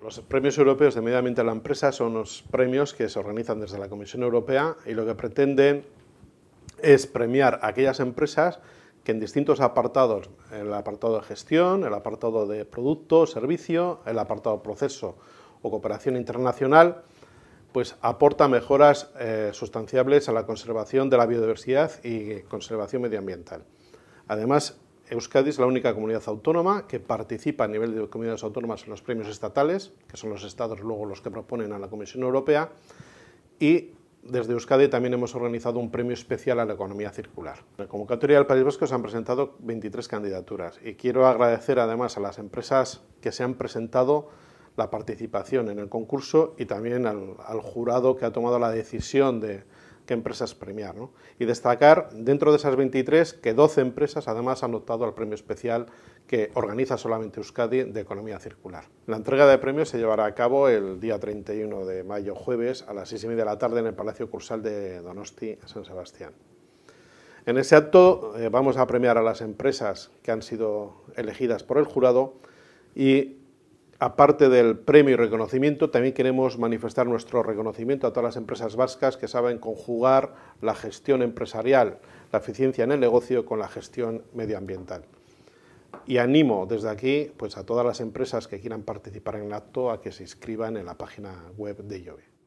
Los premios europeos de medio ambiente a la empresa son los premios que se organizan desde la Comisión Europea y lo que pretenden es premiar a aquellas empresas que en distintos apartados, el apartado de gestión, el apartado de producto, servicio, el apartado proceso o cooperación internacional, pues aporta mejoras eh, sustanciables a la conservación de la biodiversidad y conservación medioambiental. Además, Euskadi es la única comunidad autónoma que participa a nivel de comunidades autónomas en los premios estatales, que son los estados luego los que proponen a la Comisión Europea, y desde Euskadi también hemos organizado un premio especial a la economía circular. En la convocatoria del País Vasco se han presentado 23 candidaturas y quiero agradecer además a las empresas que se han presentado la participación en el concurso y también al jurado que ha tomado la decisión de, qué empresas premiar. Y destacar dentro de esas 23 que 12 empresas además han optado al premio especial que organiza solamente Euskadi de Economía Circular. La entrega de premios se llevará a cabo el día 31 de mayo, jueves, a las 6 y media de la tarde en el Palacio Cursal de Donosti, San Sebastián. En ese acto eh, vamos a premiar a las empresas que han sido elegidas por el jurado y aparte del premio y reconocimiento, también queremos manifestar nuestro reconocimiento a todas las empresas vascas que saben conjugar la gestión empresarial, la eficiencia en el negocio con la gestión medioambiental. Y animo desde aquí pues, a todas las empresas que quieran participar en el acto a que se inscriban en la página web de Llove.